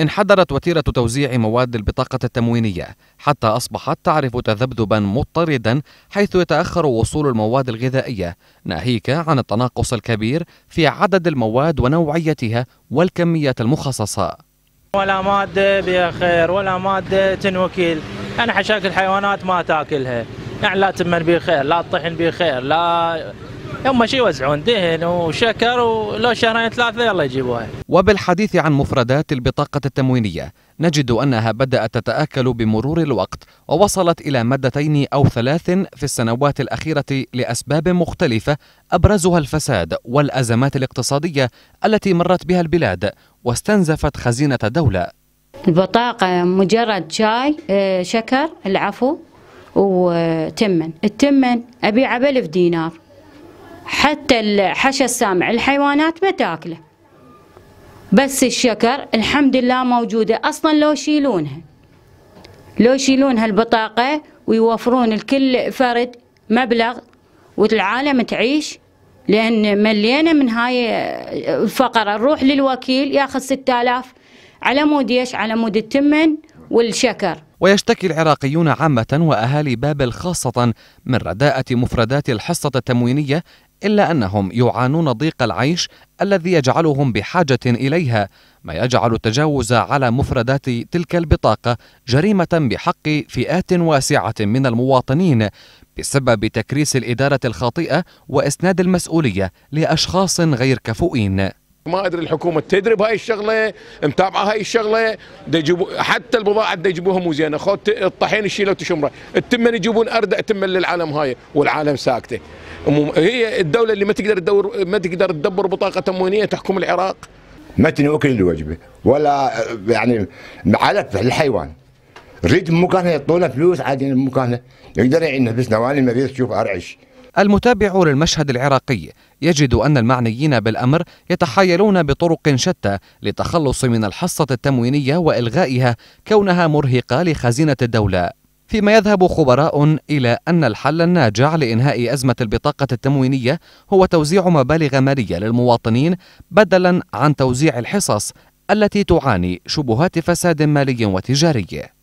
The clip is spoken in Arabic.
انحدرت وتيرة توزيع مواد البطاقة التموينية حتى أصبحت تعرف تذبذبا مضطردا حيث يتأخر وصول المواد الغذائية ناهيك عن التناقص الكبير في عدد المواد ونوعيتها والكميات المخصصة ولا مادة بخير ولا مادة تنوكيل أنا حشاك الحيوانات ما تاكلها يعني لا تمن بخير لا تطحن بخير لا هم شي يوزعون دهن وشكر ولو شهرين ثلاثه يلا يجيبوها. وبالحديث عن مفردات البطاقه التموينيه نجد انها بدات تتاكل بمرور الوقت ووصلت الى مادتين او ثلاث في السنوات الاخيره لاسباب مختلفه ابرزها الفساد والازمات الاقتصاديه التي مرت بها البلاد واستنزفت خزينه دوله. البطاقه مجرد شاي آه، شكر العفو وتمن، التمن ابيعه بألف دينار حتى الحشى السامع الحيوانات ما تاكله بس الشكر الحمد لله موجودة أصلا لو يشيلونها لو يشيلون هالبطاقة ويوفرون لكل فرد مبلغ والعالم تعيش لأن ملينا من هاي الفقرة نروح للوكيل ياخذ 6000 على مود ايش على مود التمن والشكر ويشتكي العراقيون عامة وأهالي بابل خاصة من رداءة مفردات الحصة التموينية إلا أنهم يعانون ضيق العيش الذي يجعلهم بحاجة إليها ما يجعل التجاوز على مفردات تلك البطاقة جريمة بحق فئات واسعة من المواطنين بسبب تكريس الإدارة الخاطئة وإسناد المسؤولية لأشخاص غير كفؤين ما ادري الحكومه تدري بهاي الشغله متابعه هاي الشغله يجيبوا حتى البضاعه دا يجيبوها مو زينه الطحين الشيله وتشمره التمن يجيبون اردا تمن للعالم هاي والعالم ساكته هي الدوله اللي ما تقدر تدور ما تقدر تدبر بطاقه تموينيه تحكم العراق ما تنوكل الوجبه ولا يعني علف الحيوان ريد مكانه يعطونا فلوس عادي مكانه يقدر يعين نفسنا وانا ما تشوف ارعش المتابع للمشهد العراقي يجد أن المعنيين بالأمر يتحايلون بطرق شتى للتخلص من الحصة التموينية وإلغائها كونها مرهقة لخزينة الدولة فيما يذهب خبراء إلى أن الحل الناجع لإنهاء أزمة البطاقة التموينية هو توزيع مبالغ مالية للمواطنين بدلا عن توزيع الحصص التي تعاني شبهات فساد مالي وتجاري